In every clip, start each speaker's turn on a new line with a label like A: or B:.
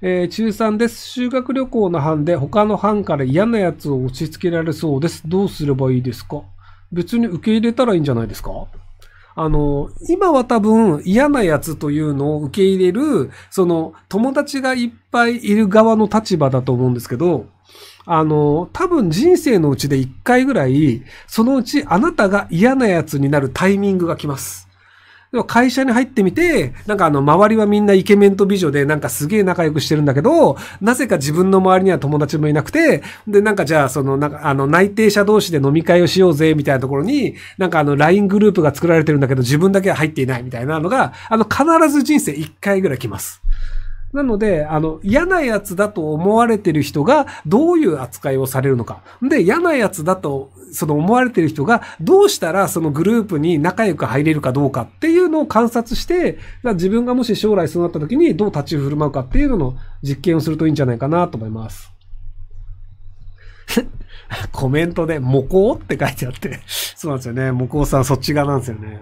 A: えー、中3です。修学旅行の班で他の班から嫌なやつを押し付けられそうです。どうすればいいですか別に受け入れたらいいんじゃないですかあの、今は多分嫌なやつというのを受け入れる、その友達がいっぱいいる側の立場だと思うんですけど、あの、多分人生のうちで一回ぐらい、そのうちあなたが嫌なやつになるタイミングが来ます。でも会社に入ってみて、なんかあの、周りはみんなイケメンと美女で、なんかすげえ仲良くしてるんだけど、なぜか自分の周りには友達もいなくて、で、なんかじゃあ、その、なんかあの、内定者同士で飲み会をしようぜ、みたいなところに、なんかあの、LINE グループが作られてるんだけど、自分だけは入っていないみたいなのが、あの、必ず人生1回ぐらい来ます。なので、あの、嫌なやつだと思われてる人がどういう扱いをされるのか。で、嫌なやつだと、その思われてる人がどうしたらそのグループに仲良く入れるかどうかっていうのを観察して、自分がもし将来そうなった時にどう立ち振る舞うかっていうのの実験をするといいんじゃないかなと思います。コメントで、模倣って書いてあって。そうなんですよね。模倣さんそっち側なんですよね。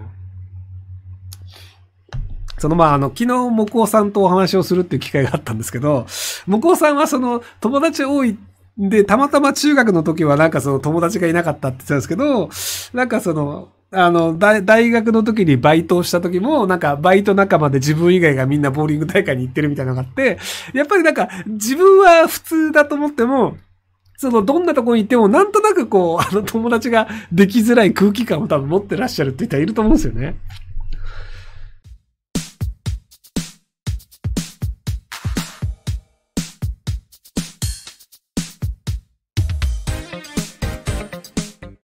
A: そのまあ、あの、昨日、木尾さんとお話をするっていう機会があったんですけど、木尾さんはその、友達多いで、たまたま中学の時はなんかその友達がいなかったって言ってたんですけど、なんかその、あの、大学の時にバイトをした時も、なんかバイト仲間で自分以外がみんなボーリング大会に行ってるみたいなのがあって、やっぱりなんか自分は普通だと思っても、その、どんなとこに行っても、なんとなくこう、あの友達ができづらい空気感を多分持ってらっしゃるって人はいると思うんですよね。